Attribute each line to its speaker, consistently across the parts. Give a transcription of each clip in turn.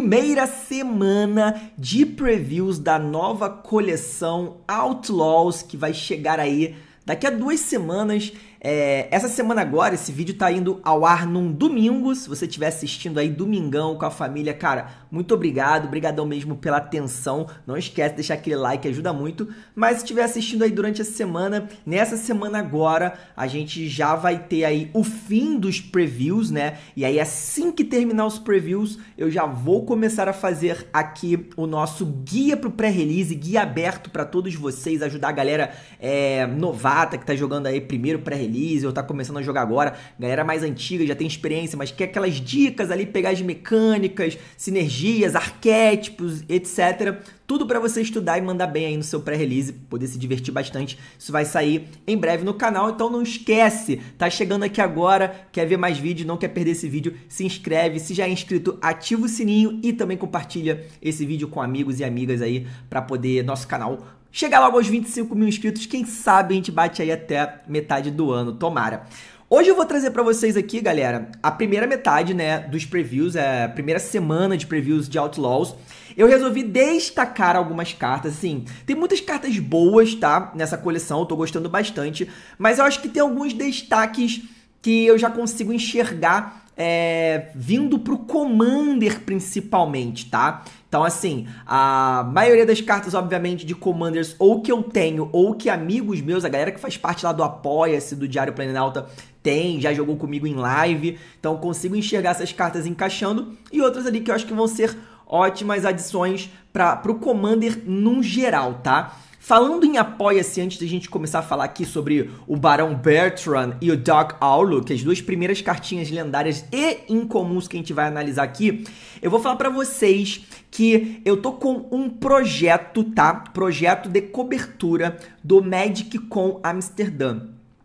Speaker 1: primeira semana de previews da nova coleção Outlaws que vai chegar aí daqui a duas semanas é, essa semana agora, esse vídeo tá indo ao ar num domingo. Se você estiver assistindo aí domingão com a família, cara, muito obrigado. Obrigadão mesmo pela atenção. Não esquece de deixar aquele like, ajuda muito. Mas se estiver assistindo aí durante a semana, nessa semana agora, a gente já vai ter aí o fim dos previews, né? E aí assim que terminar os previews, eu já vou começar a fazer aqui o nosso guia pro pré-release, guia aberto para todos vocês, ajudar a galera é, novata que tá jogando aí primeiro pré-release feliz ou tá começando a jogar agora, galera mais antiga, já tem experiência, mas quer aquelas dicas ali, pegar as mecânicas, sinergias, arquétipos, etc. Tudo para você estudar e mandar bem aí no seu pré-release, poder se divertir bastante. Isso vai sair em breve no canal, então não esquece. Tá chegando aqui agora, quer ver mais vídeos, não quer perder esse vídeo, se inscreve. Se já é inscrito, ativa o sininho e também compartilha esse vídeo com amigos e amigas aí para poder nosso canal chegar logo aos 25 mil inscritos, quem sabe a gente bate aí até metade do ano, tomara. Hoje eu vou trazer para vocês aqui, galera, a primeira metade, né, dos previews, é a primeira semana de previews de Outlaws. Eu resolvi destacar algumas cartas, assim, tem muitas cartas boas, tá, nessa coleção, eu tô gostando bastante, mas eu acho que tem alguns destaques que eu já consigo enxergar é, vindo pro Commander principalmente, tá? Então, assim, a maioria das cartas, obviamente, de Commanders, ou que eu tenho, ou que amigos meus, a galera que faz parte lá do Apoia-se, do Diário Planalta, tem, já jogou comigo em live. Então, consigo enxergar essas cartas encaixando. E outras ali que eu acho que vão ser ótimas adições para pro Commander num geral, tá? Falando em apoia-se, antes da gente começar a falar aqui sobre o Barão Bertrand e o Dark Outlook, as duas primeiras cartinhas lendárias e incomuns que a gente vai analisar aqui, eu vou falar para vocês que eu tô com um projeto, tá? Projeto de cobertura do Magic com Amsterdã.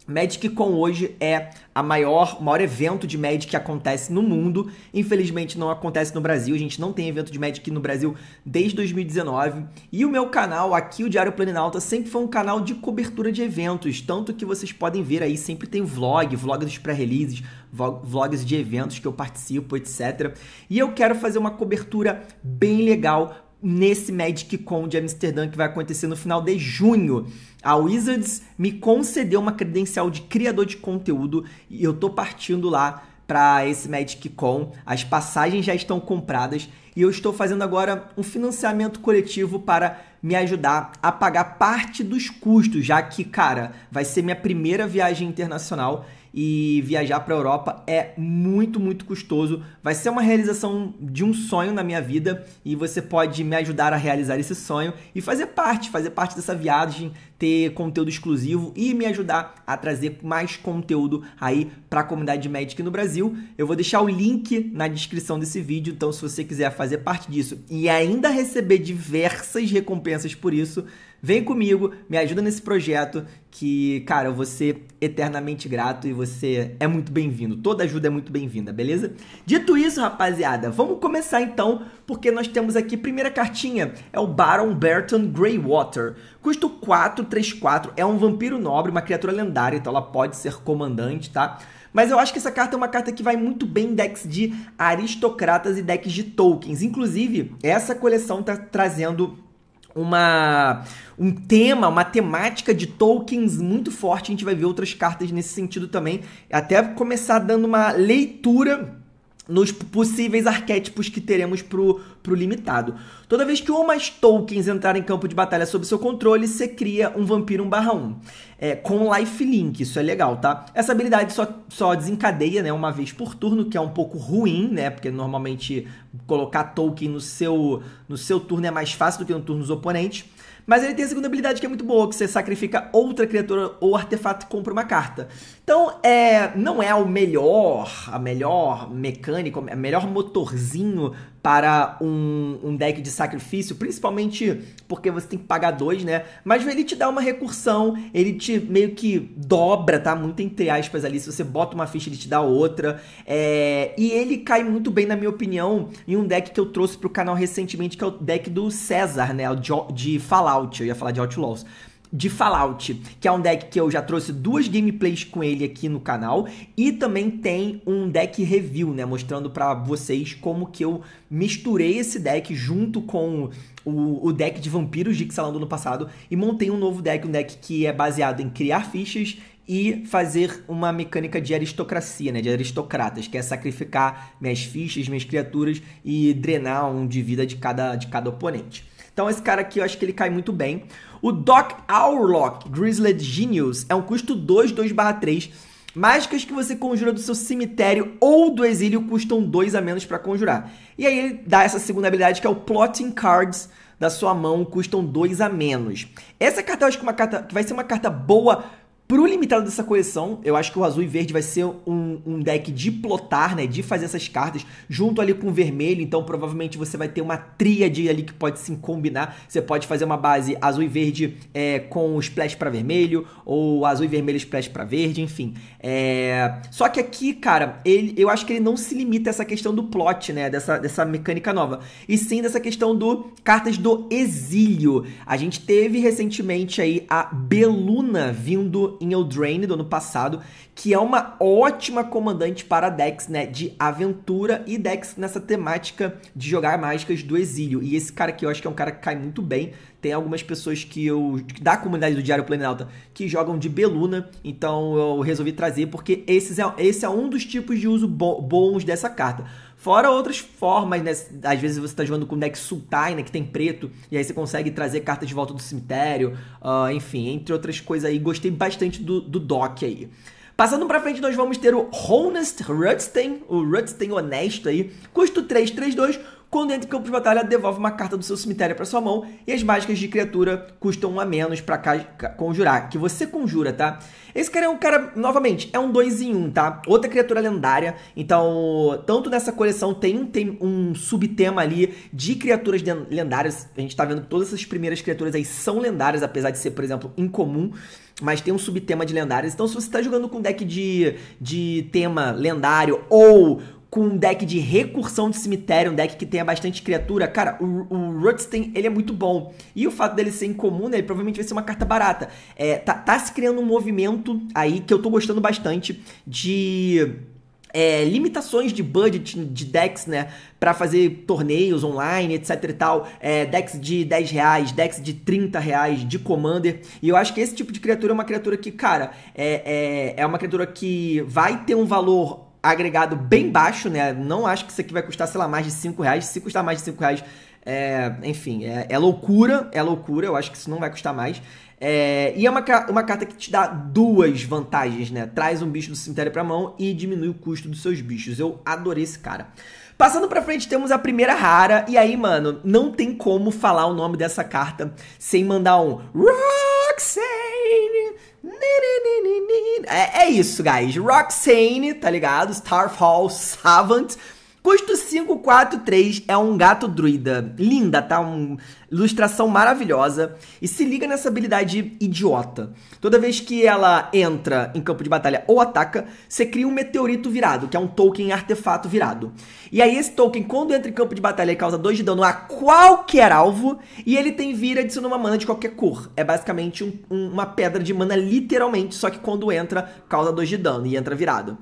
Speaker 1: Magic Con hoje é a maior, maior evento de Magic que acontece no mundo. Infelizmente não acontece no Brasil, a gente não tem evento de Magic no Brasil desde 2019. E o meu canal aqui, o Diário Planinalta, sempre foi um canal de cobertura de eventos, tanto que vocês podem ver aí, sempre tem vlog, vlog dos pré-releases, vlogs de eventos que eu participo, etc. E eu quero fazer uma cobertura bem legal nesse Magic Con de Amsterdã que vai acontecer no final de junho. A Wizards me concedeu uma credencial de criador de conteúdo e eu tô partindo lá para esse Magic Con. As passagens já estão compradas e eu estou fazendo agora um financiamento coletivo para me ajudar a pagar parte dos custos, já que, cara, vai ser minha primeira viagem internacional e viajar para a Europa é muito, muito custoso. Vai ser uma realização de um sonho na minha vida e você pode me ajudar a realizar esse sonho e fazer parte, fazer parte dessa viagem, ter conteúdo exclusivo e me ajudar a trazer mais conteúdo aí para a comunidade médica no Brasil. Eu vou deixar o link na descrição desse vídeo, então se você quiser fazer parte disso e ainda receber diversas recompensas por isso, Vem comigo, me ajuda nesse projeto que, cara, eu vou ser eternamente grato e você é muito bem-vindo. Toda ajuda é muito bem-vinda, beleza? Dito isso, rapaziada, vamos começar então, porque nós temos aqui primeira cartinha, é o Baron Burton Greywater. Custo 4, é um vampiro nobre, uma criatura lendária, então ela pode ser comandante, tá? Mas eu acho que essa carta é uma carta que vai muito bem em decks de aristocratas e decks de tokens. Inclusive, essa coleção tá trazendo uma um tema, uma temática de tokens muito forte. A gente vai ver outras cartas nesse sentido também. Até começar dando uma leitura nos possíveis arquétipos que teremos pro, pro limitado. Toda vez que ou mais tokens entrar em campo de batalha sob seu controle, você cria um vampiro 1 barra 1. É, com lifelink, isso é legal, tá? Essa habilidade só, só desencadeia, né, uma vez por turno, que é um pouco ruim, né? Porque normalmente colocar token no seu, no seu turno é mais fácil do que no turno dos oponentes. Mas ele tem a segunda habilidade que é muito boa, que você sacrifica outra criatura ou artefato e compra uma carta. Então, é, não é o melhor, a melhor mecânica, o melhor motorzinho para um, um, deck de sacrifício, principalmente porque você tem que pagar dois, né? Mas ele te dá uma recursão, ele te meio que dobra, tá? Muito entre aspas ali. Se você bota uma ficha, ele te dá outra. É... E ele cai muito bem, na minha opinião, em um deck que eu trouxe pro canal recentemente, que é o deck do César, né? De Fallout, eu ia falar de Outlaws de Fallout, que é um deck que eu já trouxe duas gameplays com ele aqui no canal e também tem um deck review, né, mostrando para vocês como que eu misturei esse deck junto com o, o deck de vampiros de Xalan do ano passado e montei um novo deck, um deck que é baseado em criar fichas e fazer uma mecânica de aristocracia, né, de aristocratas, que é sacrificar minhas fichas, minhas criaturas e drenar um de vida de cada de cada oponente. Então esse cara aqui eu acho que ele cai muito bem. O Doc Aurlock Grizzled Genius é um custo 2, 2/3. Mágicas que você conjura do seu cemitério ou do exílio custam 2 a menos para conjurar. E aí ele dá essa segunda habilidade que é o Plotting Cards da sua mão, custam 2 a menos. Essa carta eu acho que, é uma carta, que vai ser uma carta boa Pro limitado dessa coleção, eu acho que o azul e verde vai ser um, um, deck de plotar, né? De fazer essas cartas junto ali com o vermelho. Então, provavelmente você vai ter uma tríade ali que pode se combinar. Você pode fazer uma base azul e verde é, com splash para vermelho, ou azul e vermelho splash para verde, enfim. É... Só que aqui, cara, ele, eu acho que ele não se limita a essa questão do plot, né? Dessa, dessa mecânica nova. E sim dessa questão do cartas do exílio. A gente teve recentemente aí a Beluna vindo em Eldraine do ano passado, que é uma ótima comandante para decks né, de aventura e decks nessa temática de jogar mágicas do exílio. E esse cara aqui eu acho que é um cara que cai muito bem. Tem algumas pessoas que eu da comunidade do Diário Planalta que jogam de Beluna, então eu resolvi trazer porque esses é, esse é um dos tipos de uso bo bons dessa carta. Fora outras formas, né? Às vezes você está jogando com deck Sultai, né? Que tem preto, e aí você consegue trazer cartas de volta do cemitério, uh, enfim, entre outras coisas aí. Gostei bastante do, do dock aí. Passando pra frente, nós vamos ter o Honest Rutstein, o Rutstein Honesto aí, custo 3, 3, 2, quando entra em campo de batalha, devolve uma carta do seu cemitério para sua mão e as mágicas de criatura custam um a menos para conjurar, que você conjura, tá? Esse cara é um cara, novamente, é um 2 em 1, um, tá? Outra criatura lendária. Então, tanto nessa coleção tem um, tem um subtema ali de criaturas lendárias. A gente tá vendo que todas essas primeiras criaturas aí são lendárias, apesar de ser, por exemplo, incomum mas tem um subtema de lendárias. Então, se você está jogando com deck de, de tema lendário ou com um deck de recursão de cemitério, um deck que tenha bastante criatura, cara, o, o Rutstein, ele é muito bom. E o fato dele ser incomum, né, ele provavelmente vai ser uma carta barata. É, tá, tá se criando um movimento aí que eu tô gostando bastante de... É, limitações de budget de decks, né? para fazer torneios online, etc e tal. É, decks de 10 reais, decks de 30 reais, de Commander. E eu acho que esse tipo de criatura é uma criatura que, cara, é, é, é uma criatura que vai ter um valor agregado bem baixo, né? Não acho que isso aqui vai custar, sei lá, mais de 5 reais. Se custar mais de 5 reais, é, enfim, é, é, loucura, é loucura, eu acho que isso não vai custar mais. É, e é uma, uma carta que te dá duas vantagens, né? Traz um bicho do cemitério pra mão e diminui o custo dos seus bichos. Eu adorei esse cara. Passando pra frente, temos a primeira rara. E aí, mano, não tem como falar o nome dessa carta sem mandar um Roxane! É, é isso, guys. Roxane, tá ligado? Starfall Savant Custo 3 é um gato druida. Linda, tá? Uma ilustração maravilhosa. E se liga nessa habilidade idiota. Toda vez que ela entra em campo de batalha ou ataca, você cria um meteorito virado, que é um token artefato virado. E aí esse token, quando entra em campo de batalha, ele causa 2 de dano a qualquer alvo. E ele tem vira adicionando uma mana de qualquer cor. É basicamente um, um, uma pedra de mana, literalmente, só que quando entra, causa 2 de dano e entra virado.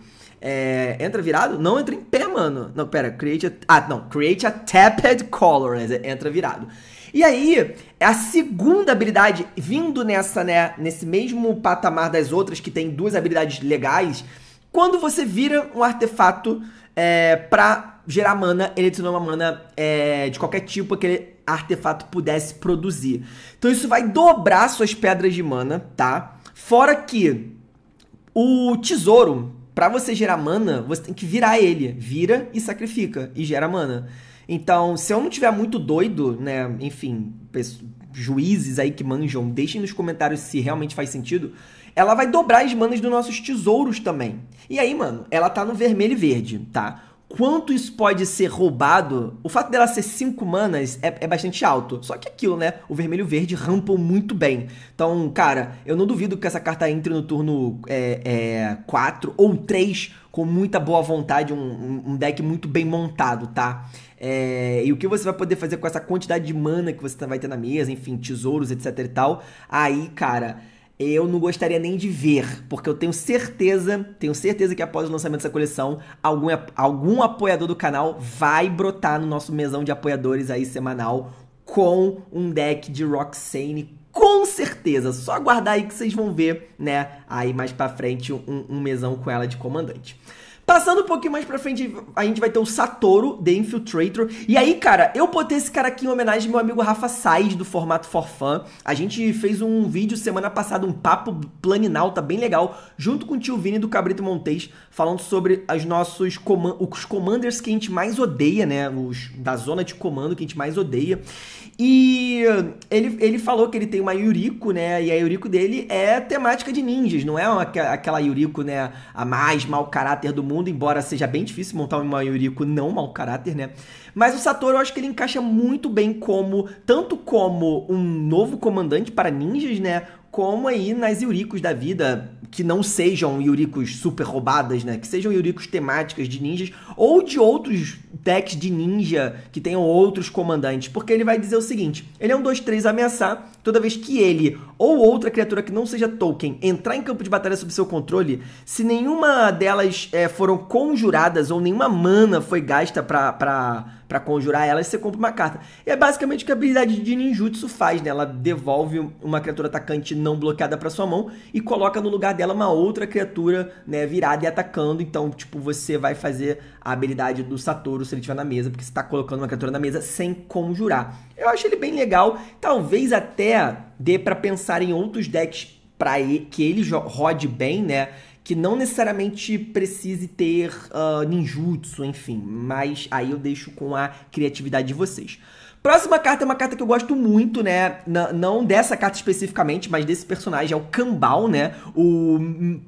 Speaker 1: É, entra virado? Não entra em pé, mano. Não, pera, create a, ah, não, create a tapped color, né? entra virado. E aí, é a segunda habilidade vindo nessa, né, nesse mesmo patamar das outras que tem duas habilidades legais, quando você vira um artefato é, pra gerar mana, ele adicionou uma mana é, de qualquer tipo que aquele artefato pudesse produzir. Então isso vai dobrar suas pedras de mana, tá? Fora que o tesouro para você gerar mana, você tem que virar ele. Vira e sacrifica e gera mana. Então, se eu não tiver muito doido, né, enfim, juízes aí que manjam, deixem nos comentários se realmente faz sentido. Ela vai dobrar as manas dos nossos tesouros também. E aí, mano, ela tá no vermelho e verde, tá? quanto isso pode ser roubado, o fato dela ser 5 manas é, é, bastante alto. Só que aquilo, né? O vermelho e o verde rampam muito bem. Então, cara, eu não duvido que essa carta entre no turno 4 é, é, ou 3 com muita boa vontade, um, um, um deck muito bem montado, tá? É, e o que você vai poder fazer com essa quantidade de mana que você vai ter na mesa, enfim, tesouros, etc e tal. Aí, cara, eu não gostaria nem de ver, porque eu tenho certeza, tenho certeza que após o lançamento dessa coleção, algum, algum apoiador do canal vai brotar no nosso mesão de apoiadores aí semanal com um deck de Roxane, com certeza. Só aguardar aí que vocês vão ver, né, aí mais pra frente um, um mesão com ela de comandante. Passando um pouquinho mais pra frente, a gente vai ter o Satoru, The Infiltrator. E aí, cara, eu botei esse cara aqui em homenagem ao meu amigo Rafa Sais, do Formato For Fun. A gente fez um vídeo semana passada, um papo planinalta tá bem legal, junto com o tio Vini do Cabrito Montes, falando sobre as nossos command os commanders que a gente mais odeia, né? Os da zona de comando que a gente mais odeia. E ele, ele falou que ele tem uma Yuriko, né? E a Yuriko dele é temática de ninjas, não é uma, aquela Yuriko, né? A mais mau caráter do mundo, embora seja bem difícil montar uma Yuriko não mau caráter, né? Mas o Satoru eu acho que ele encaixa muito bem como, tanto como um novo comandante para ninjas, né? como aí nas Yurikos da vida, que não sejam Yurikos super roubadas, né? Que sejam Yurikos temáticas de ninjas ou de outros decks de ninja que tenham outros comandantes. Porque ele vai dizer o seguinte: ele é um 2-3 ameaçar. Toda vez que ele ou outra criatura que não seja token entrar em campo de batalha sob seu controle, se nenhuma delas é, foram conjuradas ou nenhuma mana foi gasta para para conjurar elas, você compra uma carta. E é basicamente o que a habilidade de ninjutsu faz, né? Ela devolve uma criatura atacante não bloqueada para sua mão e coloca no lugar dela uma outra criatura, né, virada e atacando. Então, tipo, você vai fazer a habilidade do Satoru se ele estiver na mesa, porque você tá colocando uma criatura na mesa sem conjurar. Eu acho ele bem legal, talvez até dê para pensar em outros decks para que ele rode bem, né? que não necessariamente precise ter uh, ninjutsu, enfim. Mas aí eu deixo com a criatividade de vocês. Próxima carta é uma carta que eu gosto muito, né? N não dessa carta especificamente, mas desse personagem, é o Kambal, né? O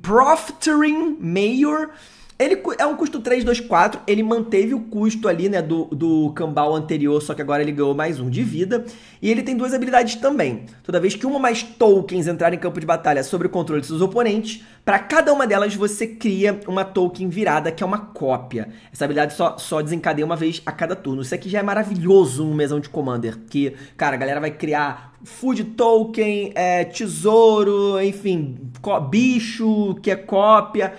Speaker 1: Proftering Mayor. Ele é um custo 3, 2, 4. Ele manteve o custo ali, né, do, do cambal anterior, só que agora ele ganhou mais um de vida. E ele tem duas habilidades também. Toda vez que uma mais tokens entrar em campo de batalha sobre o controle de seus oponentes, para cada uma delas você cria uma token virada, que é uma cópia. Essa habilidade só, só desencadeia uma vez a cada turno. Isso aqui já é maravilhoso no mesão de Commander. Que, cara, a galera vai criar food token, é, tesouro, enfim, bicho, que é cópia.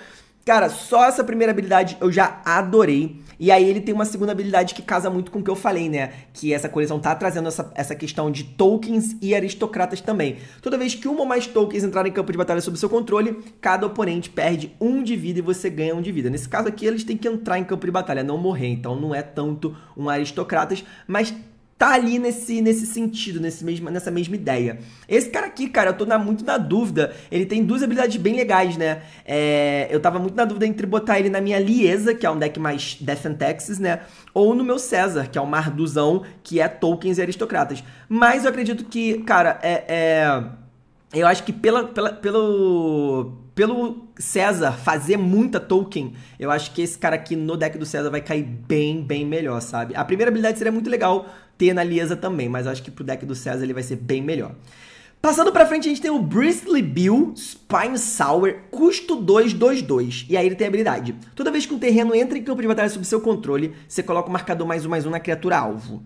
Speaker 1: Cara, só essa primeira habilidade eu já adorei. E aí ele tem uma segunda habilidade que casa muito com o que eu falei, né? Que essa coleção tá trazendo essa, essa questão de tokens e aristocratas também. Toda vez que uma ou mais tokens entrarem em campo de batalha sob seu controle, cada oponente perde um de vida e você ganha um de vida. Nesse caso aqui, eles têm que entrar em campo de batalha, não morrer. Então não é tanto um aristocratas, mas tá ali nesse, nesse sentido, nesse mesmo, nessa mesma ideia. Esse cara aqui, cara, eu tô na, muito na dúvida. Ele tem duas habilidades bem legais, né? É, eu tava muito na dúvida entre botar ele na minha Liesa, que é um deck mais Death and Texas, né? Ou no meu César, que é um Marduzão, que é tokens e aristocratas. Mas eu acredito que, cara, é. é eu acho que pela, pela, pelo pelo César fazer muita token, eu acho que esse cara aqui no deck do César vai cair bem, bem melhor, sabe? A primeira habilidade seria muito legal, ter na Liesa também, mas acho que pro deck do César ele vai ser bem melhor. Passando pra frente, a gente tem o Bristly Bill, Spine Sour, custo 2, 2, 2. E aí ele tem a habilidade. Toda vez que um terreno entra em campo de batalha sob seu controle, você coloca o marcador mais um mais um na criatura alvo.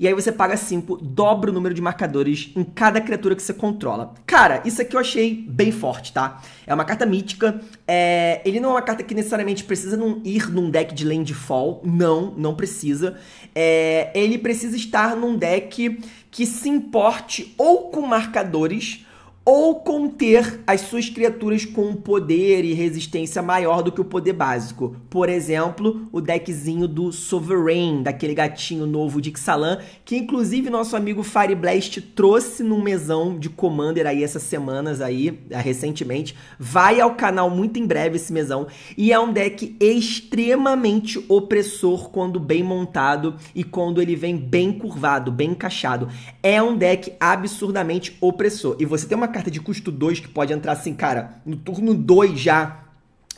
Speaker 1: E aí você paga 5, dobra o número de marcadores em cada criatura que você controla. Cara, isso aqui eu achei bem forte, tá? É uma carta mítica. É... Ele não é uma carta que necessariamente precisa num... ir num deck de landfall. Não, não precisa. É... Ele precisa estar num deck que se importe ou com marcadores ou conter as suas criaturas com um poder e resistência maior do que o poder básico. Por exemplo, o deckzinho do Sovereign, daquele gatinho novo de Xalan, que inclusive nosso amigo Fireblast trouxe num mesão de Commander aí essas semanas aí, eh, recentemente. Vai ao canal muito em breve esse mesão. E é um deck extremamente opressor quando bem montado e quando ele vem bem curvado, bem encaixado. É um deck absurdamente opressor. E você tem uma carta de custo 2 que pode entrar assim, cara, no turno 2 já.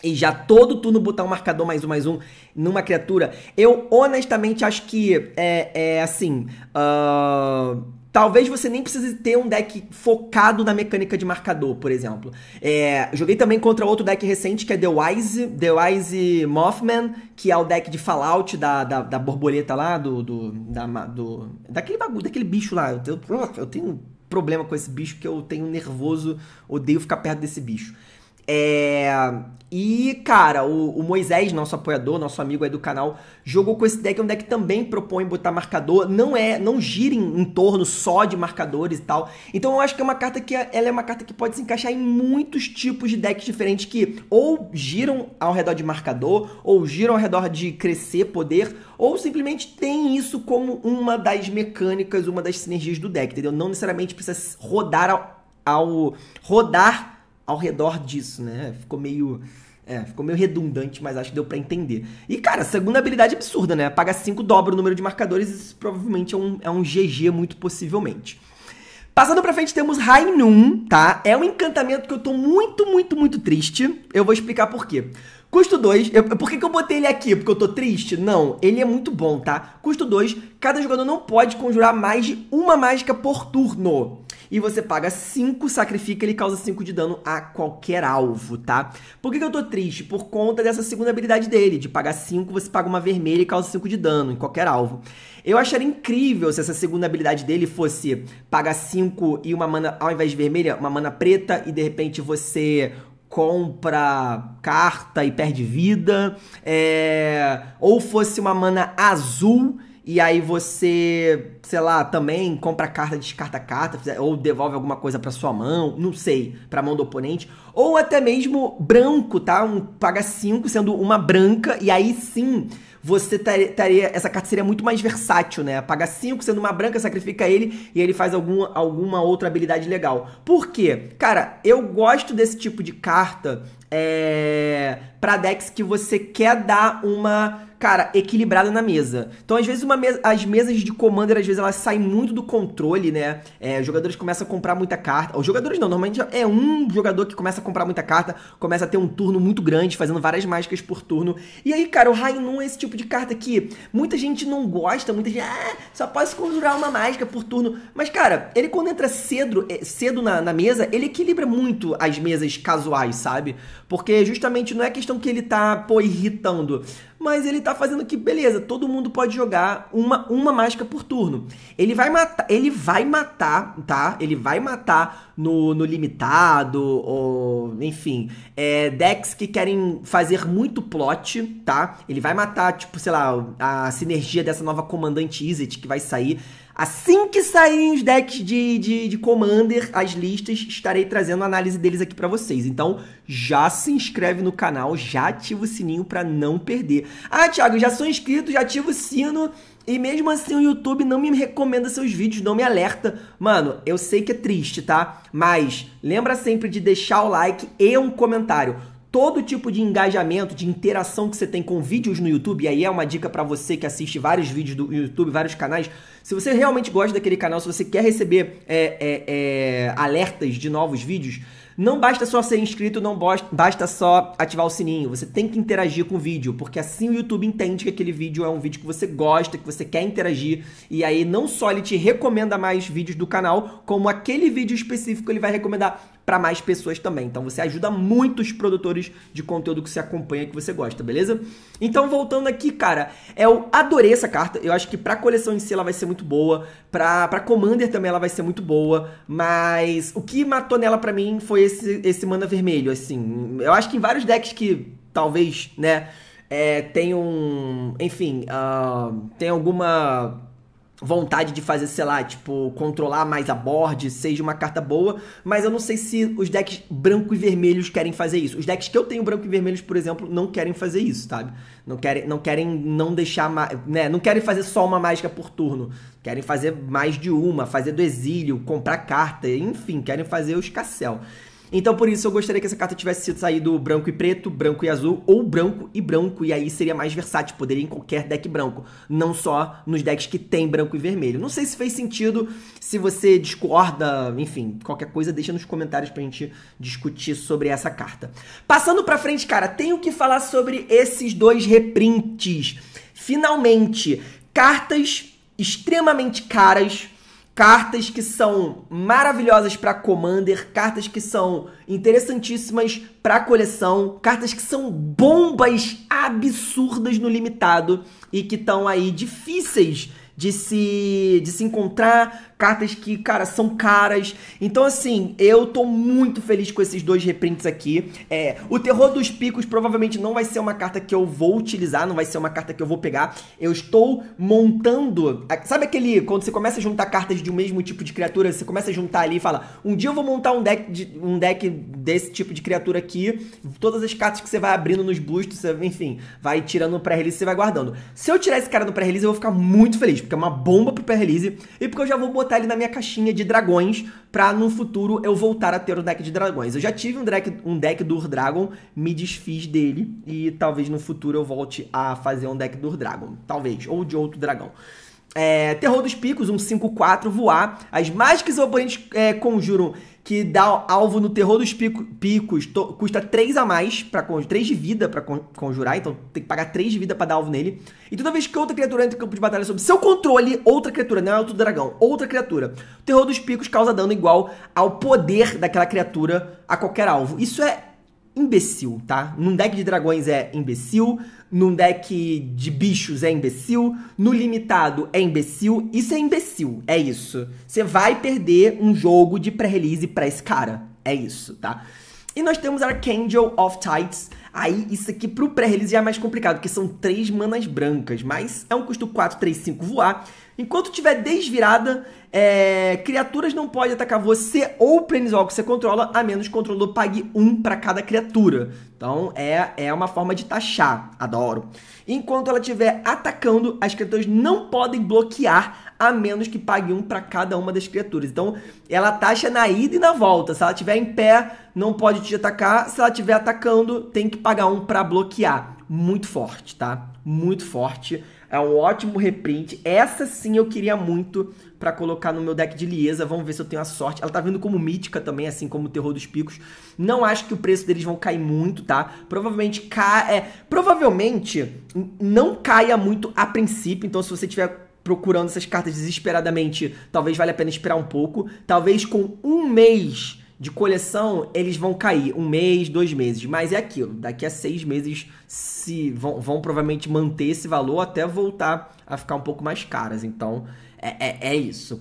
Speaker 1: E já todo turno botar um marcador mais um, mais um numa criatura. Eu honestamente acho que é, é assim. Uh, Talvez você nem precise ter um deck focado na mecânica de marcador, por exemplo. É, joguei também contra outro deck recente que é The Wise, The Wise Mothman, que é o deck de Fallout da, da, da borboleta lá, do. do, da, do daquele bagulho, daquele bicho lá. Eu eu tenho problema com esse bicho, que eu tenho nervoso, odeio ficar perto desse bicho. É, e, cara, o, o, Moisés, nosso apoiador, nosso amigo aí do canal, jogou com esse deck, é um deck que também propõe botar marcador, não é, não gira em, em, torno só de marcadores e tal. Então eu acho que é uma carta que é, ela é uma carta que pode se encaixar em muitos tipos de decks diferentes que ou giram ao redor de marcador, ou giram ao redor de crescer poder, ou simplesmente tem isso como uma das mecânicas, uma das sinergias do deck, entendeu? Não necessariamente precisa rodar ao, ao rodar ao redor disso, né? Ficou meio. É, ficou meio redundante, mas acho que deu para entender. E, cara, segunda habilidade é absurda, né? Paga 5, dobra o número de marcadores, isso provavelmente é um, é um GG, muito possivelmente. Passando pra frente, temos Rainum, tá? É um encantamento que eu tô muito, muito, muito triste. Eu vou explicar por quê. Custo 2, por que, que eu botei ele aqui? Porque eu tô triste? Não, ele é muito bom, tá? Custo 2, cada jogador não pode conjurar mais de uma mágica por turno e você paga 5, sacrifica, ele causa 5 de dano a qualquer alvo, tá? Por que, que eu tô triste? Por conta dessa segunda habilidade dele, de pagar 5, você paga uma vermelha e causa 5 de dano em qualquer alvo. Eu acharia incrível se essa segunda habilidade dele fosse pagar 5 e uma mana, ao invés de vermelha, uma mana preta e de repente você compra carta e perde vida, é... ou fosse uma mana azul e aí você, sei lá, também compra carta, descarta carta, ou devolve alguma coisa para sua mão, não sei, para mão do oponente, ou até mesmo branco, tá? Um paga 5 sendo uma branca e aí sim você teria Essa carta seria muito mais versátil, né? Paga 5, sendo uma branca, sacrifica ele e ele faz algum, alguma outra habilidade legal. Por quê? Cara, eu gosto desse tipo de carta é, para decks que você quer dar uma, cara, equilibrada na mesa. Então, às vezes, mesa, as mesas de Commander, às vezes, elas saem muito do controle, né? É, os jogadores começam a comprar muita carta. Os jogadores não, normalmente é um jogador que começa a comprar muita carta, começa a ter um turno muito grande, fazendo várias mágicas por turno. E aí, cara, o Rainun é esse tipo de carta que muita gente não gosta, muita gente, ah, só posso conjurar uma mágica por turno. Mas, cara, ele quando entra cedo, é, cedo na, na mesa, ele equilibra muito as mesas casuais, sabe? Porque justamente não é questão que ele tá, pô, irritando, mas ele tá fazendo que, beleza, todo mundo pode jogar uma, uma mágica por turno. Ele vai matar, ele vai matar, tá? Ele vai matar no, no limitado, ou, enfim, é, decks que querem fazer muito plot, tá? Ele vai matar, tipo, sei lá, a sinergia dessa nova comandante Izzet que vai sair. Assim que saírem os decks de, de, de Commander, as listas, estarei trazendo a análise deles aqui para vocês. Então, já se inscreve no canal, já ativa o sininho para não perder. Ah, Thiago, já sou inscrito, já ativo o sino. E mesmo assim o YouTube não me recomenda seus vídeos, não me alerta. Mano, eu sei que é triste, tá? Mas lembra sempre de deixar o like e um comentário todo tipo de engajamento, de interação que você tem com vídeos no YouTube, e aí é uma dica para você que assiste vários vídeos do YouTube, vários canais. Se você realmente gosta daquele canal, se você quer receber é, é, é, alertas de novos vídeos, não basta só ser inscrito, não basta só ativar o sininho. Você tem que interagir com o vídeo, porque assim o YouTube entende que aquele vídeo é um vídeo que você gosta, que você quer interagir. E aí não só ele te recomenda mais vídeos do canal, como aquele vídeo específico ele vai recomendar para mais pessoas também. Então você ajuda muitos produtores de conteúdo que você acompanha, que você gosta, beleza? Então voltando aqui, cara, eu é adorei essa carta. Eu acho que pra coleção em si ela vai ser muito boa, pra, para Commander também ela vai ser muito boa, mas o que matou nela para mim foi esse, esse mana vermelho, assim. Eu acho que em vários decks que talvez, né, é, tem um. Enfim, uh, tem alguma vontade de fazer, sei lá, tipo, controlar mais a board, seja uma carta boa, mas eu não sei se os decks branco e vermelhos querem fazer isso. Os decks que eu tenho branco e vermelhos, por exemplo, não querem fazer isso, sabe? Não querem não querem não deixar, né, não querem fazer só uma mágica por turno. Querem fazer mais de uma, fazer do exílio, comprar carta, enfim, querem fazer o escassel. Então, por isso, eu gostaria que essa carta tivesse sido saído branco e preto, branco e azul, ou branco e branco, e aí seria mais versátil, poderia em qualquer deck branco, não só nos decks que tem branco e vermelho. Não sei se fez sentido, se você discorda, enfim, qualquer coisa, deixa nos comentários pra gente discutir sobre essa carta. Passando pra frente, cara, tenho que falar sobre esses dois reprints. Finalmente, cartas extremamente caras cartas que são maravilhosas para Commander, cartas que são interessantíssimas para coleção, cartas que são bombas absurdas no limitado e que estão aí difíceis de se de se encontrar, cartas que, cara, são caras. Então, assim, eu tô muito feliz com esses dois reprints aqui. É, o Terror dos Picos provavelmente não vai ser uma carta que eu vou utilizar, não vai ser uma carta que eu vou pegar. Eu estou montando. Sabe aquele. Quando você começa a juntar cartas de um mesmo tipo de criatura, você começa a juntar ali e fala: um dia eu vou montar um deck, de, um deck desse tipo de criatura aqui. Todas as cartas que você vai abrindo nos bustos, você, enfim, vai tirando para pré-release e você vai guardando. Se eu tirar esse cara no pré-release, eu vou ficar muito feliz, porque é uma bomba pro pré-release e porque eu já vou botar botar ele na minha caixinha de dragões pra no futuro eu voltar a ter um deck de dragões. Eu já tive um deck, um deck do Ur-Dragon, me desfiz dele e talvez no futuro eu volte a fazer um deck do Ur-Dragon. Talvez, ou de outro dragão. É, Terror dos Picos, um 5-4, voar. As mágicas oponentes é, conjuram que dá alvo no terror dos pico, picos, to, custa 3 a mais, pra, 3 de vida para conjurar, então tem que pagar 3 de vida para dar alvo nele. E toda vez que outra criatura entra em campo de batalha sob seu controle, outra criatura, não é outro dragão, outra criatura. O terror dos picos causa dano igual ao poder daquela criatura a qualquer alvo. Isso é imbecil, tá? Num deck de dragões é imbecil, num deck de bichos é imbecil, no limitado é imbecil, isso é imbecil, é isso. Você vai perder um jogo de pré-release pra esse cara, é isso, tá? E nós temos Archangel of Tides. Aí, isso aqui pro pré-release já é mais complicado, porque são três manas brancas, mas é um custo 4, 3, 5 voar. Enquanto tiver desvirada, é, criaturas não podem atacar você ou o Planeswalker que você controla, a menos que o controlador pague um para cada criatura. Então é, é uma forma de taxar, adoro. Enquanto ela estiver atacando, as criaturas não podem bloquear, a menos que pague um para cada uma das criaturas. Então ela taxa na ida e na volta. Se ela estiver em pé, não pode te atacar. Se ela estiver atacando, tem que pagar um para bloquear. Muito forte, tá? Muito forte é um ótimo reprint. Essa sim eu queria muito para colocar no meu deck de Liesa. Vamos ver se eu tenho a sorte. Ela tá vindo como mítica também, assim como o Terror dos Picos. Não acho que o preço deles vão cair muito, tá? Provavelmente ca... é, provavelmente não caia muito a princípio. Então se você tiver procurando essas cartas desesperadamente, talvez valha a pena esperar um pouco. Talvez com um mês de coleção, eles vão cair um mês, dois meses, mas é aquilo. Daqui a seis meses se vão, vão provavelmente manter esse valor até voltar a ficar um pouco mais caras. Então é, é, é isso.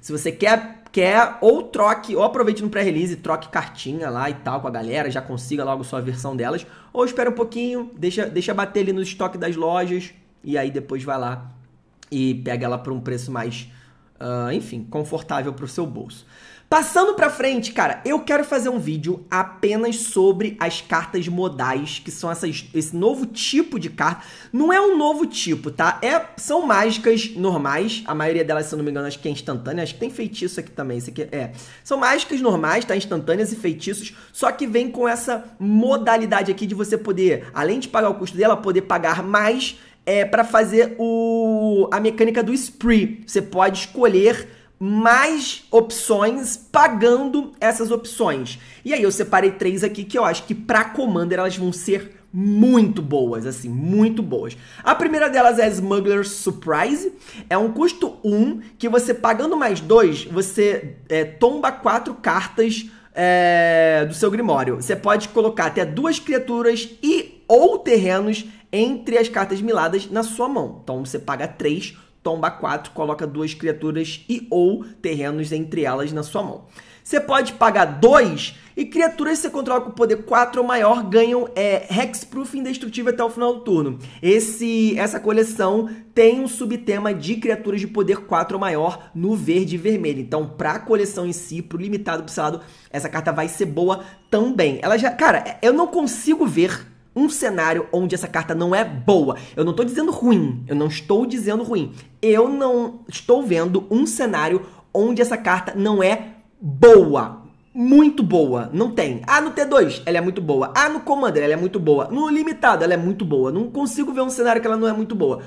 Speaker 1: Se você quer quer ou troque, ou aproveite no pré-release, troque cartinha lá e tal com a galera, já consiga logo sua versão delas, ou espera um pouquinho, deixa, deixa bater ali no estoque das lojas e aí depois vai lá e pega ela por um preço mais, uh, enfim, confortável para o seu bolso. Passando para frente, cara, eu quero fazer um vídeo apenas sobre as cartas modais, que são essas, esse novo tipo de carta. Não é um novo tipo, tá? É, são mágicas normais, a maioria delas, se eu não me engano, acho que é instantânea, acho que tem feitiço aqui também, isso aqui é. é. São mágicas normais, tá? Instantâneas e feitiços, só que vem com essa modalidade aqui de você poder, além de pagar o custo dela, poder pagar mais é, para fazer o, a mecânica do spree. Você pode escolher mais opções pagando essas opções. E aí eu separei três aqui que eu acho que para Commander elas vão ser muito boas, assim, muito boas. A primeira delas é Smuggler's Surprise. É um custo 1 um, que você pagando mais 2, você é, tomba quatro cartas é, do seu Grimório. Você pode colocar até duas criaturas e ou terrenos entre as cartas miladas na sua mão. Então você paga 3 tomba 4, coloca duas criaturas e ou terrenos entre elas na sua mão. Você pode pagar 2 e criaturas que você controla com poder 4 ou maior ganham é, Hexproof indestrutível até o final do turno. Esse, essa coleção tem um subtema de criaturas de poder 4 ou maior no verde e vermelho. Então, pra coleção em si, pro limitado pro selado, essa carta vai ser boa também. Ela já, cara, eu não consigo ver um cenário onde essa carta não é boa. Eu não estou dizendo ruim, eu não estou dizendo ruim. Eu não estou vendo um cenário onde essa carta não é boa. Muito boa, não tem. Ah, no T2 ela é muito boa. Ah, no Commander ela é muito boa. No Limitado ela é muito boa. Não consigo ver um cenário que ela não é muito boa.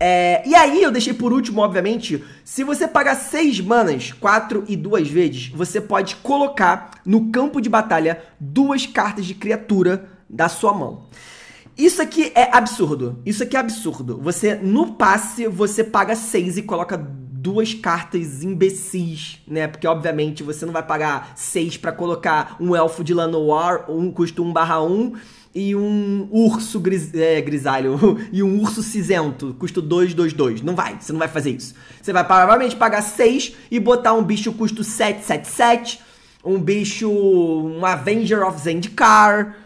Speaker 1: É... e aí eu deixei por último, obviamente, se você pagar 6 manas, 4 e 2 vezes, você pode colocar no campo de batalha duas cartas de criatura da sua mão. Isso aqui é absurdo. Isso aqui é absurdo. Você, no passe, você paga 6 e coloca duas cartas imbecis, né? Porque, obviamente, você não vai pagar 6 para colocar um elfo de Lanoir, um custo 1 barra 1, e um urso gris, é, grisalho, e um urso cinzento, custo 2, 2, 2. Não vai, você não vai fazer isso. Você vai provavelmente pagar 6 e botar um bicho custo 7, 7, 7, um bicho, um Avenger of Zendikar,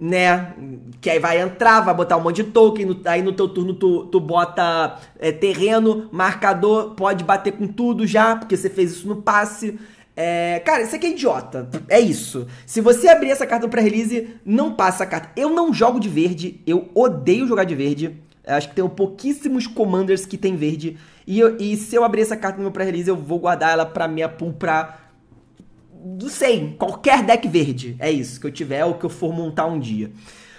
Speaker 1: né? Que aí vai entrar, vai botar um monte de token, no, aí no teu turno tu, tu bota é, terreno, marcador, pode bater com tudo já, porque você fez isso no passe. É, cara, isso aqui é idiota. É isso. Se você abrir essa carta no pré-release, não passa a carta. Eu não jogo de verde, eu odeio jogar de verde. Acho que tem pouquíssimos commanders que tem verde. E, eu, e se eu abrir essa carta no meu pré-release, eu vou guardar ela pra minha pool pra não sei, qualquer deck verde. É isso que eu tiver ou que eu for montar um dia.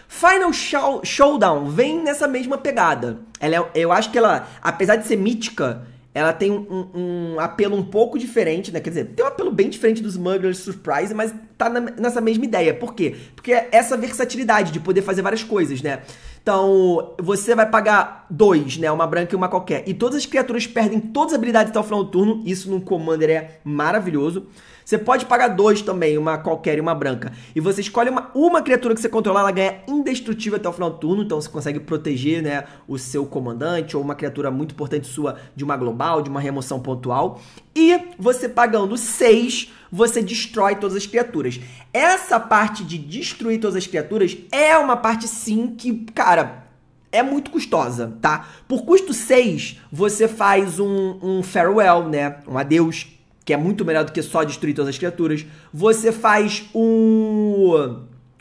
Speaker 1: Final Show, Showdown vem nessa mesma pegada. Ela é, eu acho que ela, apesar de ser mítica, ela tem um, um, apelo um pouco diferente, né? Quer dizer, tem um apelo bem diferente dos Smuggler's Surprise, mas tá na, nessa mesma ideia. Por quê? Porque é essa versatilidade de poder fazer várias coisas, né? Então, você vai pagar dois, né? Uma branca e uma qualquer. E todas as criaturas perdem todas as habilidades até o final do turno. Isso num Commander é maravilhoso. Você pode pagar dois também, uma qualquer e uma branca. E você escolhe uma, uma criatura que você controlar, ela ganha indestrutível até o final do turno, então você consegue proteger né, o seu comandante ou uma criatura muito importante sua de uma global, de uma remoção pontual. E você pagando seis, você destrói todas as criaturas. Essa parte de destruir todas as criaturas é uma parte sim que, cara, é muito custosa, tá? Por custo 6, você faz um, um farewell, né? Um adeus que é muito melhor do que só destruir todas as criaturas. Você faz um.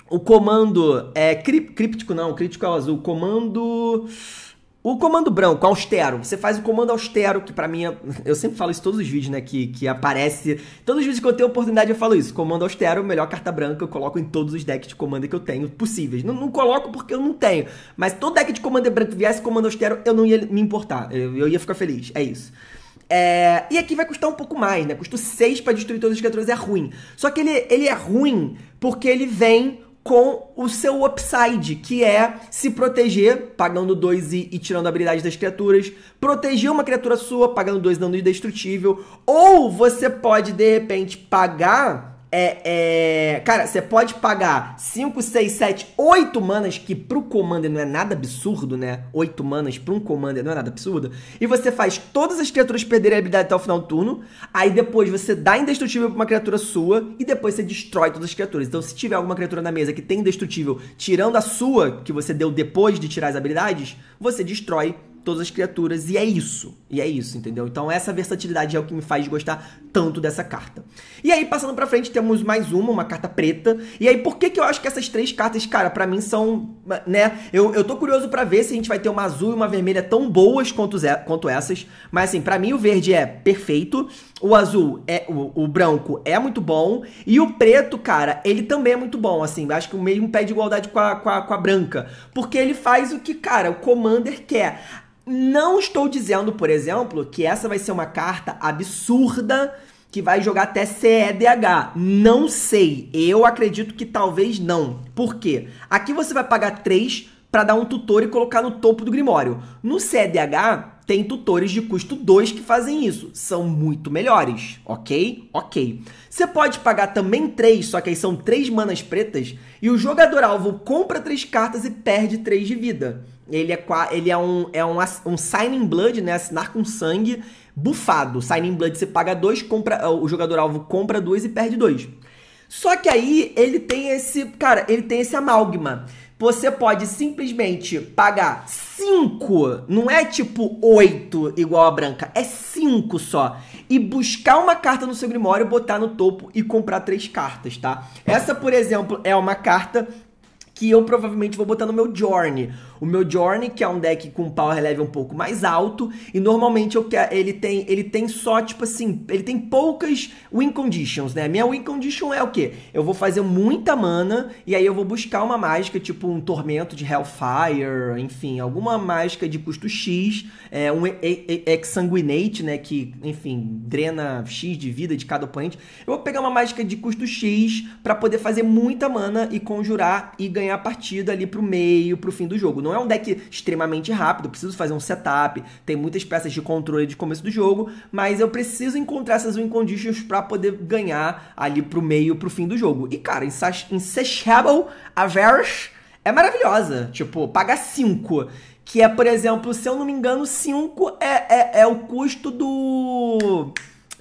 Speaker 1: O comando. É, críptico não, crítico é o azul. Comando. O comando branco, austero. Você faz o comando austero, que para mim é... Eu sempre falo isso em todos os vídeos, né? Que, que aparece. Todos os vídeos que eu tenho oportunidade, eu falo isso. Comando austero, melhor carta branca, eu coloco em todos os decks de comando que eu tenho possíveis. Não, não coloco porque eu não tenho. Mas todo deck de comando branco viesse comando austero, eu não ia me importar. Eu, eu ia ficar feliz. É isso. É, e aqui vai custar um pouco mais, né? Custo 6 para destruir todas as criaturas é ruim. Só que ele, ele é ruim porque ele vem com o seu upside, que é se proteger, pagando 2 e, e, tirando a habilidade das criaturas, proteger uma criatura sua, pagando 2 dando indestrutível, ou você pode de repente pagar é, é, cara, você pode pagar 5, 6, 7, 8 manas, que pro commander não é nada absurdo, né? 8 manas pra um commander não é nada absurdo. E você faz todas as criaturas perderem a habilidade até o final do turno. Aí depois você dá indestrutível pra uma criatura sua e depois você destrói todas as criaturas. Então, se tiver alguma criatura na mesa que tem indestrutível, tirando a sua, que você deu depois de tirar as habilidades, você destrói todas as criaturas. E é isso. E é isso, entendeu? Então essa versatilidade é o que me faz gostar tanto dessa carta. E aí, passando pra frente, temos mais uma, uma carta preta. E aí, por que que eu acho que essas três cartas, cara, para mim são, né? Eu, eu tô curioso para ver se a gente vai ter uma azul e uma vermelha tão boas quanto, quanto essas. Mas assim, para mim o verde é perfeito. O azul é o, o, branco é muito bom e o preto, cara, ele também é muito bom, assim, acho que o mesmo pé de igualdade com a, com a, com a branca, porque ele faz o que, cara, o commander quer. Não estou dizendo, por exemplo, que essa vai ser uma carta absurda que vai jogar até CEDH. Não sei. Eu acredito que talvez não. Por quê? Aqui você vai pagar 3 para dar um tutor e colocar no topo do Grimório. No CEDH, tem tutores de custo 2 que fazem isso. São muito melhores, ok? Ok. Você pode pagar também 3, só que aí são 3 manas pretas, e o jogador alvo compra 3 cartas e perde 3 de vida. Ele é, ele é, um, é um, um signing blood, né? Assinar com sangue bufado. signing blood você paga dois, compra, ah, o jogador alvo compra dois e perde dois. Só que aí ele tem esse, cara, ele tem esse amálgama. Você pode simplesmente pagar 5, não é tipo 8 igual a branca, é 5 só. E buscar uma carta no seu grimório, botar no topo e comprar três cartas, tá? Essa, por exemplo, é uma carta que eu provavelmente vou botar no meu Journey. O meu Journey, que é um deck com power level um pouco mais alto, e normalmente eu quero, ele tem ele tem só tipo assim, ele tem poucas win conditions, né? Minha win condition é o quê? Eu vou fazer muita mana e aí eu vou buscar uma mágica, tipo um tormento de Hellfire, enfim, alguma mágica de custo X, é, um Exsanguinate, né, que, enfim, drena X de vida de cada oponente. Eu vou pegar uma mágica de custo X para poder fazer muita mana e conjurar e ganhar a partida ali pro meio, pro fim do jogo. Não é um deck extremamente rápido, preciso fazer um setup, tem muitas peças de controle de começo do jogo, mas eu preciso encontrar essas win conditions para poder ganhar ali pro meio, pro fim do jogo. E cara, Insatiable Average é maravilhosa. Tipo, paga 5. Que é, por exemplo, se eu não me engano, 5 é, é, é o custo do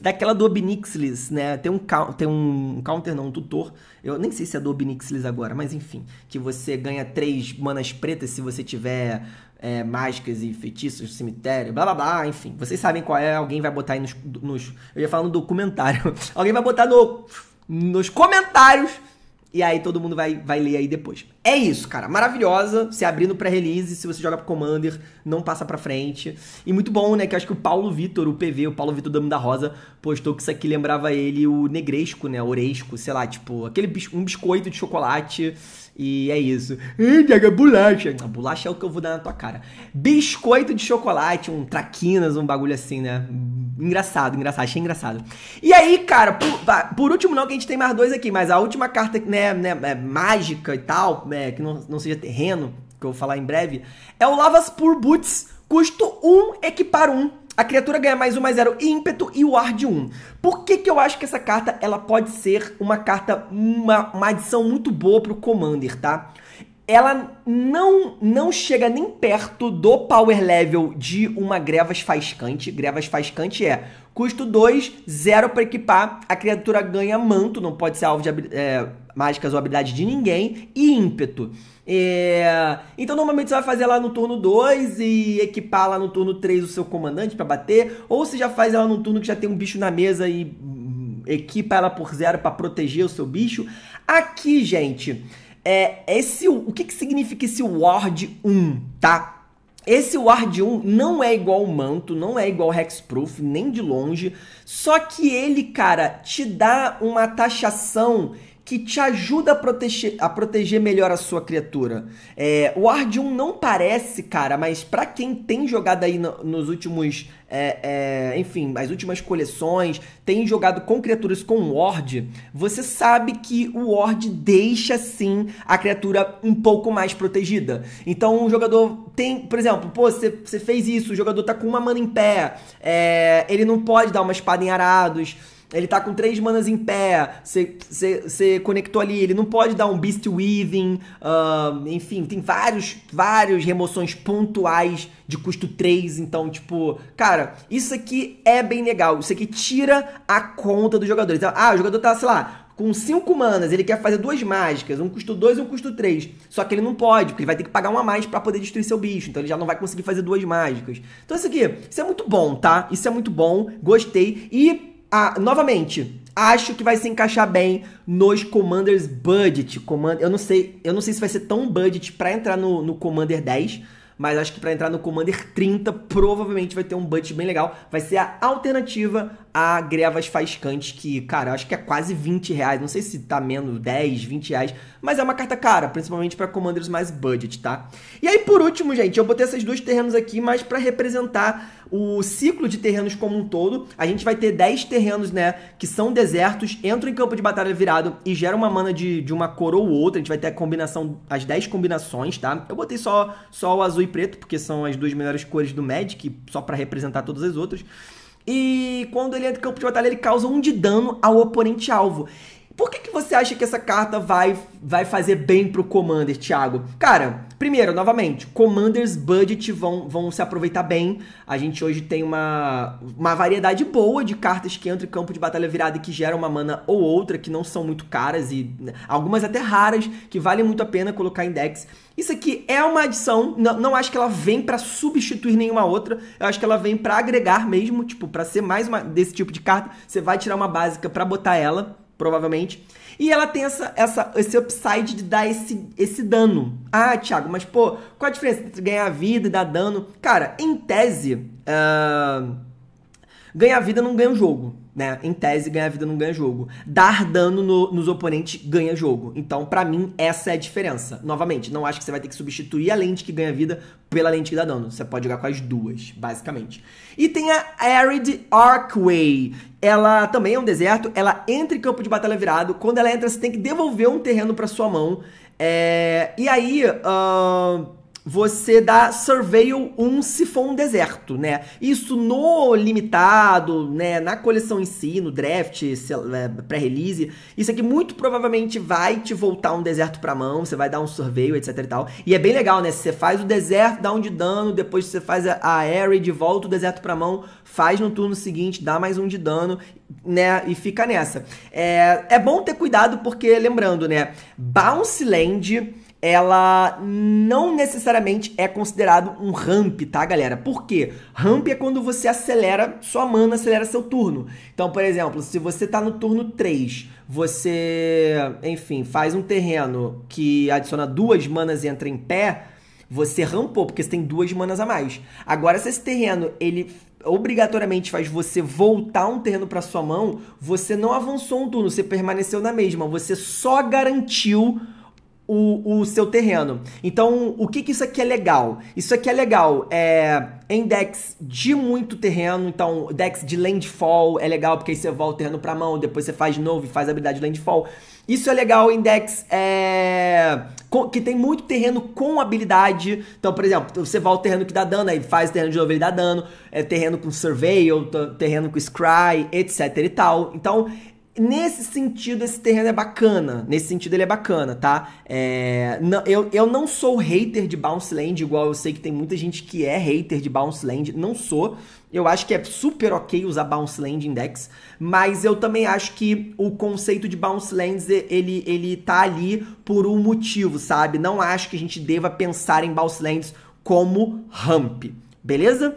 Speaker 1: daquela do Obnixilis, né? Tem um, tem um counter, não, um tutor. Eu nem sei se é do Obnixilis agora, mas enfim. Que você ganha três manas pretas se você tiver é, mágicas e feitiços, cemitério, blá blá blá, enfim. Vocês sabem qual é, alguém vai botar aí nos. nos eu ia falar no documentário. alguém vai botar no, nos comentários e aí todo mundo vai, vai ler aí depois. É isso, cara. Maravilhosa. Se abrindo pré-release, se você joga pro Commander, não passa pra frente. E muito bom, né? Que acho que o Paulo Vitor, o PV, o Paulo Vitor Damo da Rosa, postou que isso aqui lembrava ele o negresco, né? Oresco, sei lá, tipo, aquele bis um biscoito de chocolate e é isso. Pega é bolacha. A bolacha é o que eu vou dar na tua cara. Biscoito de chocolate, um traquinas, um bagulho assim, né? Engraçado, engraçado, achei engraçado. E aí, cara, por, por último não, que a gente tem mais dois aqui, mas a última carta, né, né é mágica e tal, né, que não, não seja terreno, que eu vou falar em breve, é o Lavas Pur Boots, custo 1, um, equipar 1. Um. A criatura ganha mais um, mais zero ímpeto e o ar de um. Por que, que eu acho que essa carta ela pode ser uma carta, uma, uma adição muito boa pro Commander, tá? Ela não, não chega nem perto do power level de uma Grevas Faiscante. Grevas Faiscante é Custo 2, 0 para equipar. A criatura ganha manto, não pode ser alvo de é, mágicas ou habilidades de ninguém. E ímpeto. É... Então, normalmente você vai fazer lá no turno 2 e equipar lá no turno 3 o seu comandante para bater. Ou você já faz ela no turno que já tem um bicho na mesa e hum, equipa ela por zero para proteger o seu bicho. Aqui, gente, é esse o que, que significa esse Ward 1, tá? Esse Ward 1 não é igual ao Manto, não é igual ao Hexproof, nem de longe. Só que ele, cara, te dá uma taxação que te ajuda a proteger, a proteger melhor a sua criatura. É, o Ward 1 não parece, cara, mas para quem tem jogado aí no, nos últimos. É, é, enfim, as últimas coleções, tem jogado com criaturas com Ward, você sabe que o Ward deixa sim a criatura um pouco mais protegida. Então o jogador tem, por exemplo, pô, você fez isso, o jogador tá com uma mana em pé, é, ele não pode dar uma espada em arados ele tá com três manas em pé, você conectou ali, ele não pode dar um Beast Weaving, uh, enfim, tem vários, vários remoções pontuais de custo 3, então, tipo, cara, isso aqui é bem legal, isso aqui tira a conta dos jogadores. Então, ah, o jogador tá, sei lá, com 5 manas, ele quer fazer duas mágicas, um custo 2 e um custo 3. Só que ele não pode, porque ele vai ter que pagar uma mais para poder destruir seu bicho. Então ele já não vai conseguir fazer duas mágicas. Então isso aqui, isso é muito bom, tá? Isso é muito bom, gostei. E ah, novamente, acho que vai se encaixar bem nos Commanders Budget. Command, eu não sei, eu não sei se vai ser tão budget para entrar no, no Commander 10 mas acho que para entrar no Commander 30 provavelmente vai ter um budget bem legal. Vai ser a alternativa a grevas faiscantes, que, cara, acho que é quase 20 reais. Não sei se tá menos 10, 20 reais, mas é uma carta cara, principalmente para commanders mais budget, tá? E aí, por último, gente, eu botei esses dois terrenos aqui, mas para representar o ciclo de terrenos como um todo, a gente vai ter 10 terrenos, né, que são desertos, entram em campo de batalha virado e gera uma mana de, de uma cor ou outra. A gente vai ter a combinação, as 10 combinações, tá? Eu botei só, só o azul e preto, porque são as duas melhores cores do Magic, só para representar todas as outras. E quando ele entra no campo de batalha, ele causa um de dano ao oponente alvo. Por que, que você acha que essa carta vai, vai fazer bem pro Commander, Thiago? Cara, primeiro, novamente, Commanders Budget vão, vão se aproveitar bem. A gente hoje tem uma, uma variedade boa de cartas que entram em campo de batalha virada e que geram uma mana ou outra, que não são muito caras e né, algumas até raras, que valem muito a pena colocar em decks. Isso aqui é uma adição, não, não acho que ela vem para substituir nenhuma outra, eu acho que ela vem para agregar mesmo, tipo, para ser mais uma desse tipo de carta, você vai tirar uma básica para botar ela provavelmente. E ela tem essa, essa, esse upside de dar esse, esse dano. Ah, Thiago, mas pô, qual a diferença entre ganhar vida e dar dano? Cara, em tese, uh, ganhar vida não ganha o jogo né? Em tese, ganha vida não ganha jogo. Dar dano no, nos oponentes ganha jogo. Então, para mim, essa é a diferença. Novamente, não acho que você vai ter que substituir a lente que ganha vida pela lente que dá dano. Você pode jogar com as duas, basicamente. E tem a Arid arcway Ela também é um deserto, ela entra em campo de batalha virado. Quando ela entra, você tem que devolver um terreno para sua mão. É... E aí. Uh você dá Surveil 1 se for um deserto, né? Isso no limitado, né? Na coleção em si, no draft, é, pré-release, isso aqui muito provavelmente vai te voltar um deserto pra mão, você vai dar um Surveil, etc e tal. E é bem legal, né? Você faz o deserto, dá um de dano, depois você faz a Airy de volta o deserto pra mão, faz no turno seguinte, dá mais um de dano, né? E fica nessa. É, é bom ter cuidado porque, lembrando, né? Bounce Land ela não necessariamente é considerado um ramp, tá, galera? Por quê? Ramp é quando você acelera, sua mana acelera seu turno. Então, por exemplo, se você tá no turno 3, você, enfim, faz um terreno que adiciona duas manas e entra em pé, você rampou, porque você tem duas manas a mais. Agora, se esse terreno, ele obrigatoriamente faz você voltar um terreno para sua mão, você não avançou um turno, você permaneceu na mesma, você só garantiu o, o, seu terreno. Então, o que, que isso aqui é legal? Isso aqui é legal. É index de muito terreno, então dex de landfall é legal, porque aí você volta o terreno pra mão, depois você faz de novo e faz a habilidade de landfall. Isso é legal, index é... Com, que tem muito terreno com habilidade. Então, por exemplo, você volta o terreno que dá dano, aí faz o terreno de novo, ele dá dano. É terreno com surveil, terreno com scry, etc e tal. Então, nesse sentido, esse terreno é bacana. Nesse sentido, ele é bacana, tá? É, não, eu, eu não sou hater de Bounce Land, igual eu sei que tem muita gente que é hater de Bounce Land. Não sou. Eu acho que é super ok usar Bounce Land Index, mas eu também acho que o conceito de Bounce Lands, ele, ele tá ali por um motivo, sabe? Não acho que a gente deva pensar em Bounce Lands como ramp, beleza?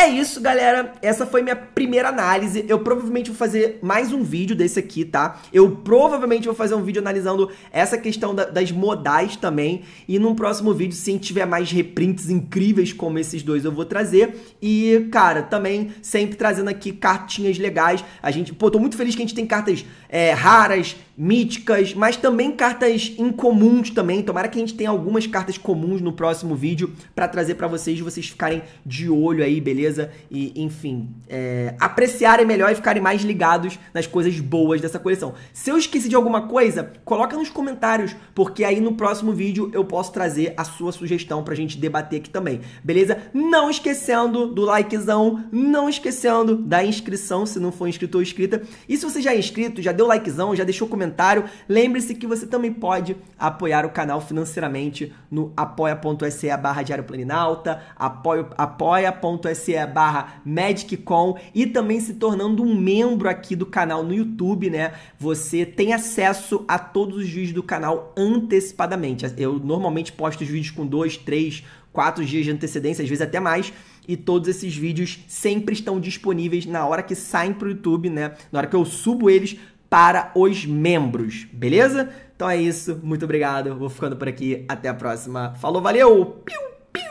Speaker 1: É isso, galera. Essa foi minha primeira análise. Eu provavelmente vou fazer mais um vídeo desse aqui, tá? Eu provavelmente vou fazer um vídeo analisando essa questão da, das modais também. E num próximo vídeo, se tiver mais reprints incríveis como esses dois, eu vou trazer. E, cara, também sempre trazendo aqui cartinhas legais. A gente, pô, tô muito feliz que a gente tem cartas é, raras, míticas, mas também cartas incomuns também. Tomara que a gente tenha algumas cartas comuns no próximo vídeo para trazer para vocês, vocês ficarem de olho aí, beleza? E enfim, é, apreciarem melhor e ficarem mais ligados nas coisas boas dessa coleção. Se eu esqueci de alguma coisa, coloca nos comentários, porque aí no próximo vídeo eu posso trazer a sua sugestão pra gente debater aqui também, beleza? Não esquecendo do likezão, não esquecendo da inscrição, se não for inscrito ou inscrita. E se você já é inscrito, já deu likezão, já deixou comentário comentário. Lembre-se que você também pode apoiar o canal financeiramente no apoia.se barra Diário Planinalta, apoia.se barra MagicCom e também se tornando um membro aqui do canal no YouTube, né? Você tem acesso a todos os vídeos do canal antecipadamente. Eu normalmente posto os vídeos com dois, três, quatro dias de antecedência, às vezes até mais. E todos esses vídeos sempre estão disponíveis na hora que saem para o YouTube, né? Na hora que eu subo eles, para os membros, beleza? Então é isso, muito obrigado, vou ficando por aqui, até a próxima. Falou, valeu! Piu!